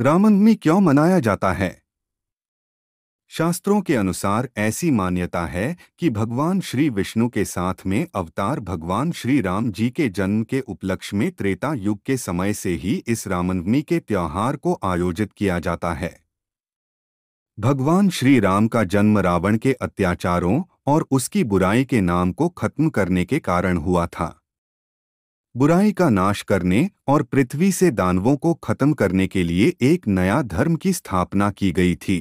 रामनवमी क्यों मनाया जाता है शास्त्रों के अनुसार ऐसी मान्यता है कि भगवान श्री विष्णु के साथ में अवतार भगवान श्री राम जी के जन्म के उपलक्ष्य में त्रेता युग के समय से ही इस रामनवमी के त्यौहार को आयोजित किया जाता है भगवान श्री राम का जन्म रावण के अत्याचारों और उसकी बुराई के नाम को खत्म करने के कारण हुआ था बुराई का नाश करने और पृथ्वी से दानवों को खत्म करने के लिए एक नया धर्म की स्थापना की गई थी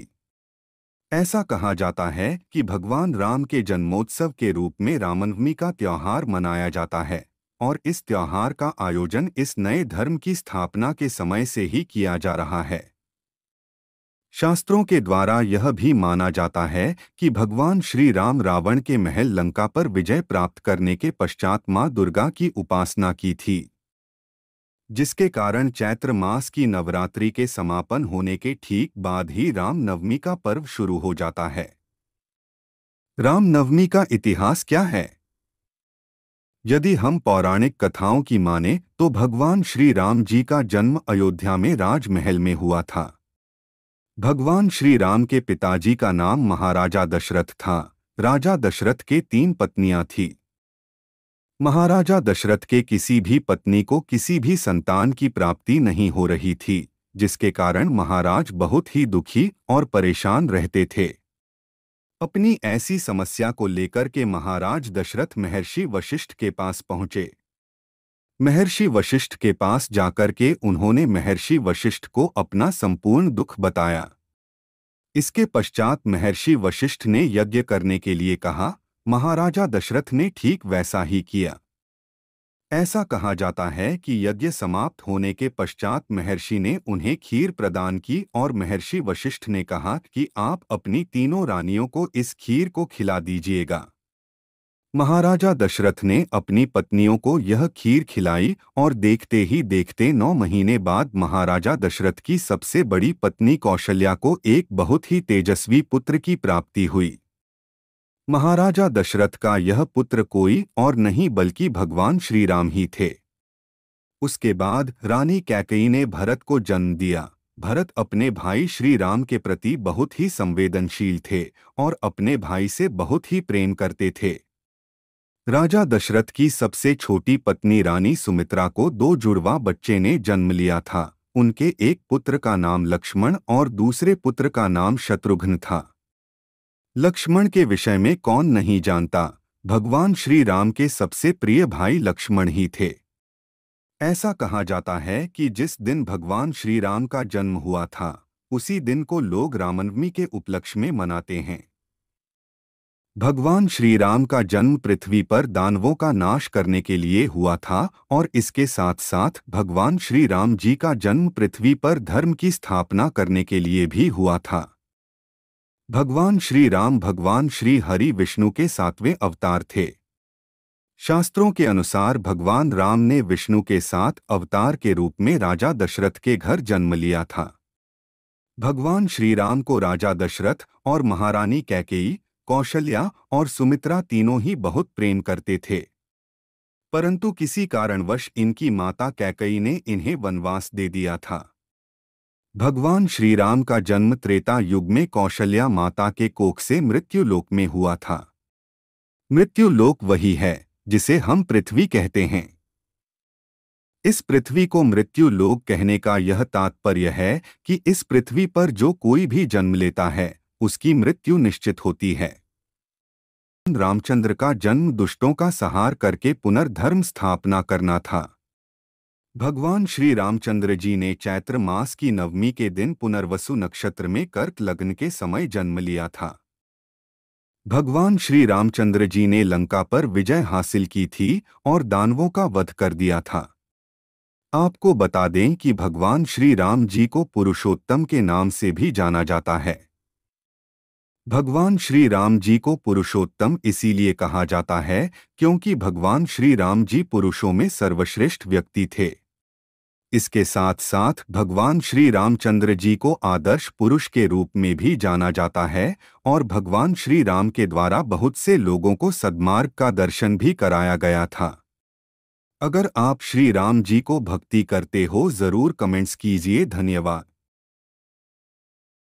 ऐसा कहा जाता है कि भगवान राम के जन्मोत्सव के रूप में रामनवमी का त्यौहार मनाया जाता है और इस त्यौहार का आयोजन इस नए धर्म की स्थापना के समय से ही किया जा रहा है शास्त्रों के द्वारा यह भी माना जाता है कि भगवान श्री राम रावण के महल लंका पर विजय प्राप्त करने के पश्चात मां दुर्गा की उपासना की थी जिसके कारण चैत्र मास की नवरात्रि के समापन होने के ठीक बाद ही रामनवमी का पर्व शुरू हो जाता है रामनवमी का इतिहास क्या है यदि हम पौराणिक कथाओं की माने तो भगवान श्री राम जी का जन्म अयोध्या में राजमहल में हुआ था भगवान श्री राम के पिताजी का नाम महाराजा दशरथ था राजा दशरथ के तीन पत्नियां थीं महाराजा दशरथ के किसी भी पत्नी को किसी भी संतान की प्राप्ति नहीं हो रही थी जिसके कारण महाराज बहुत ही दुखी और परेशान रहते थे अपनी ऐसी समस्या को लेकर के महाराज दशरथ महर्षि वशिष्ठ के पास पहुंचे महर्षि वशिष्ठ के पास जाकर के उन्होंने महर्षि वशिष्ठ को अपना संपूर्ण दुख बताया इसके पश्चात महर्षि वशिष्ठ ने यज्ञ करने के लिए कहा महाराजा दशरथ ने ठीक वैसा ही किया ऐसा कहा जाता है कि यज्ञ समाप्त होने के पश्चात महर्षि ने उन्हें खीर प्रदान की और महर्षि वशिष्ठ ने कहा कि आप अपनी तीनों रानियों को इस खीर को खिला दीजिएगा महाराजा दशरथ ने अपनी पत्नियों को यह खीर खिलाई और देखते ही देखते नौ महीने बाद महाराजा दशरथ की सबसे बड़ी पत्नी कौशल्या को एक बहुत ही तेजस्वी पुत्र की प्राप्ति हुई महाराजा दशरथ का यह पुत्र कोई और नहीं बल्कि भगवान श्रीराम ही थे उसके बाद रानी कैकई ने भरत को जन्म दिया भरत अपने भाई श्री राम के प्रति बहुत ही संवेदनशील थे और अपने भाई से बहुत ही प्रेम करते थे राजा दशरथ की सबसे छोटी पत्नी रानी सुमित्रा को दो जुड़वा बच्चे ने जन्म लिया था उनके एक पुत्र का नाम लक्ष्मण और दूसरे पुत्र का नाम शत्रुघ्न था लक्ष्मण के विषय में कौन नहीं जानता भगवान श्री राम के सबसे प्रिय भाई लक्ष्मण ही थे ऐसा कहा जाता है कि जिस दिन भगवान श्री राम का जन्म हुआ था उसी दिन को लोग रामनवमी के उपलक्ष्य में मनाते हैं भगवान श्री राम का जन्म पृथ्वी पर दानवों का नाश करने के लिए हुआ था और इसके साथ साथ भगवान श्री राम जी का जन्म पृथ्वी पर धर्म की स्थापना करने के लिए भी हुआ था भगवान श्री राम भगवान श्री हरि विष्णु के सातवें अवतार थे शास्त्रों के अनुसार भगवान राम ने विष्णु के साथ अवतार के रूप में राजा दशरथ के घर जन्म लिया था भगवान श्री राम को राजा दशरथ और महारानी कैकेयी कौशल्या और सुमित्रा तीनों ही बहुत प्रेम करते थे परंतु किसी कारणवश इनकी माता कैकई ने इन्हें वनवास दे दिया था भगवान श्रीराम का जन्म त्रेता युग में कौशल्या माता के कोख से मृत्युलोक में हुआ था मृत्युलोक वही है जिसे हम पृथ्वी कहते हैं इस पृथ्वी को मृत्यु लोक कहने का यह तात्पर्य है कि इस पृथ्वी पर जो कोई भी जन्म लेता है उसकी मृत्यु निश्चित होती है रामचंद्र का जन्म दुष्टों का सहार करके पुनर्धर्म स्थापना करना था भगवान श्री रामचंद्र जी ने चैत्र मास की नवमी के दिन पुनर्वसु नक्षत्र में कर्क लग्न के समय जन्म लिया था भगवान श्री रामचंद्र जी ने लंका पर विजय हासिल की थी और दानवों का वध कर दिया था आपको बता दें कि भगवान श्री राम जी को पुरुषोत्तम के नाम से भी जाना जाता है भगवान श्री राम जी को पुरुषोत्तम इसीलिए कहा जाता है क्योंकि भगवान श्री राम जी पुरुषों में सर्वश्रेष्ठ व्यक्ति थे इसके साथ साथ भगवान श्री रामचंद्र जी को आदर्श पुरुष के रूप में भी जाना जाता है और भगवान श्री राम के द्वारा बहुत से लोगों को सद्मार्ग का दर्शन भी कराया गया था अगर आप श्री राम जी को भक्ति करते हो ज़रूर कमेंट्स कीजिए धन्यवाद